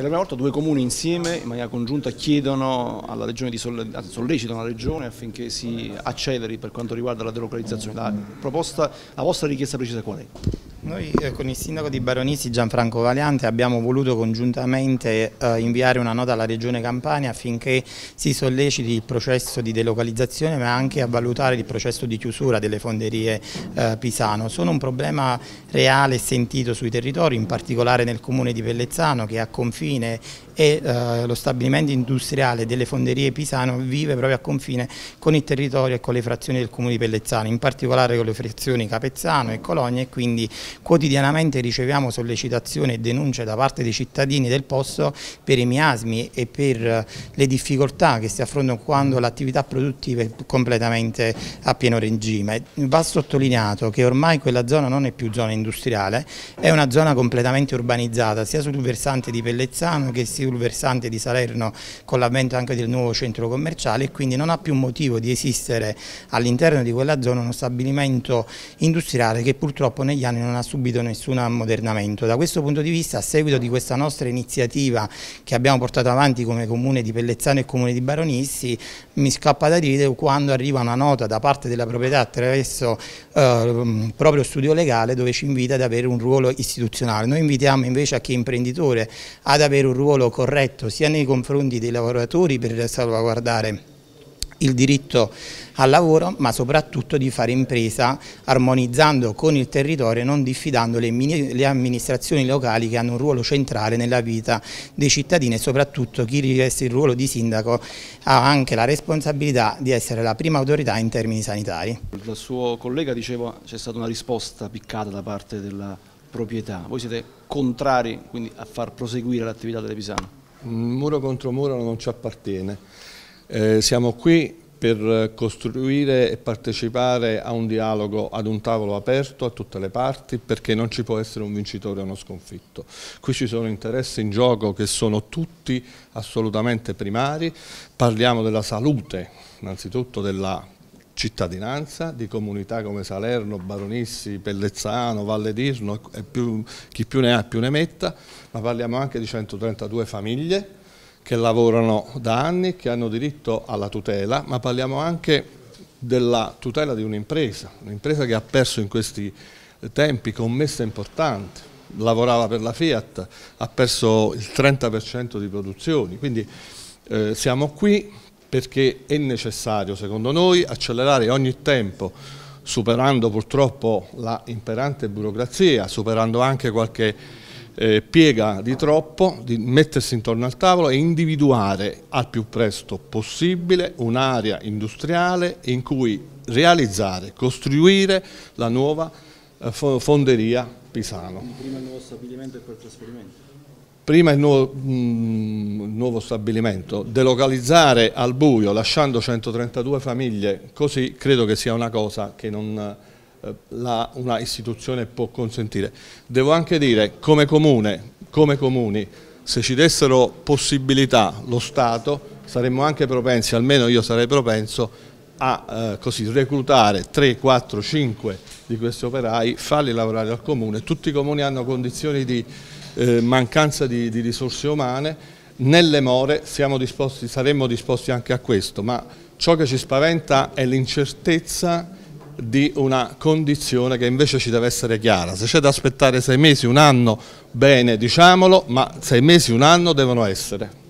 Per la prima volta due comuni insieme in maniera congiunta chiedono alla regione di sollecitano la regione affinché si acceleri per quanto riguarda la delocalizzazione. La, proposta, la vostra richiesta precisa qual è? Noi eh, con il sindaco di Baronisi Gianfranco Valiante abbiamo voluto congiuntamente eh, inviare una nota alla Regione Campania affinché si solleciti il processo di delocalizzazione ma anche a valutare il processo di chiusura delle fonderie eh, Pisano. Sono un problema reale e sentito sui territori, in particolare nel comune di Pellezzano che è a confine e eh, lo stabilimento industriale delle fonderie Pisano vive proprio a confine con il territorio e con le frazioni del comune di Pellezzano, in particolare con le frazioni Capezzano e Colonia e quindi quotidianamente riceviamo sollecitazioni e denunce da parte dei cittadini del posto per i miasmi e per eh, le difficoltà che si affrontano quando l'attività produttiva è completamente a pieno regime. Va sottolineato che ormai quella zona non è più zona industriale, è una zona completamente urbanizzata sia sul versante di Pellezzano che sia sul versante di Salerno con l'avvento anche del nuovo centro commerciale e quindi non ha più motivo di esistere all'interno di quella zona uno stabilimento industriale che purtroppo negli anni non ha subito nessun ammodernamento. Da questo punto di vista a seguito di questa nostra iniziativa che abbiamo portato avanti come comune di Pellezzano e comune di Baronissi mi scappa da dire quando arriva una nota da parte della proprietà attraverso eh, proprio studio legale dove ci invita ad avere un ruolo istituzionale. Noi invitiamo invece a chi è imprenditore ad avere un ruolo corretto sia nei confronti dei lavoratori per salvaguardare il diritto al lavoro ma soprattutto di fare impresa armonizzando con il territorio e non diffidando le, le, amministrazioni locali che hanno un ruolo centrale nella vita dei cittadini e soprattutto chi riveste il ruolo di sindaco ha anche la responsabilità di essere la prima autorità in termini sanitari. Il suo collega diceva c'è stata una risposta piccata da parte della proprietà. Voi siete contrari quindi a far proseguire l'attività delle Pisano? Mm, muro contro muro non ci appartiene. Eh, siamo qui per costruire e partecipare a un dialogo, ad un tavolo aperto a tutte le parti, perché non ci può essere un vincitore o uno sconfitto. Qui ci sono interessi in gioco che sono tutti assolutamente primari, parliamo della salute, innanzitutto della cittadinanza, di comunità come Salerno, Baronissi, Pellezzano, Valle d'Irno chi più ne ha più ne metta, ma parliamo anche di 132 famiglie che lavorano da anni, che hanno diritto alla tutela, ma parliamo anche della tutela di un'impresa, un'impresa che ha perso in questi tempi commesse importanti, lavorava per la Fiat, ha perso il 30% di produzioni, quindi eh, siamo qui perché è necessario secondo noi accelerare ogni tempo superando purtroppo la imperante burocrazia, superando anche qualche eh, piega di troppo, di mettersi intorno al tavolo e individuare al più presto possibile un'area industriale in cui realizzare, costruire la nuova eh, fonderia Pisano. Il primo nuovo stabilimento e poi il trasferimento? prima il nuovo, mh, mm, il nuovo, stabilimento, delocalizzare al buio lasciando 132 famiglie così credo che sia una cosa che non, eh, la, una istituzione può consentire. Devo anche dire come comune, come comuni, se ci dessero possibilità lo Stato saremmo anche propensi, almeno io sarei propenso, a eh, così, reclutare 3, 4, 5 di questi operai, farli lavorare al comune. Tutti i comuni hanno condizioni di eh, mancanza di, di, risorse umane, nelle more disposti, saremmo disposti anche a questo, ma ciò che ci spaventa è l'incertezza di una condizione che invece ci deve essere chiara. Se c'è da aspettare sei mesi, un anno, bene, diciamolo, ma sei mesi, un anno devono essere.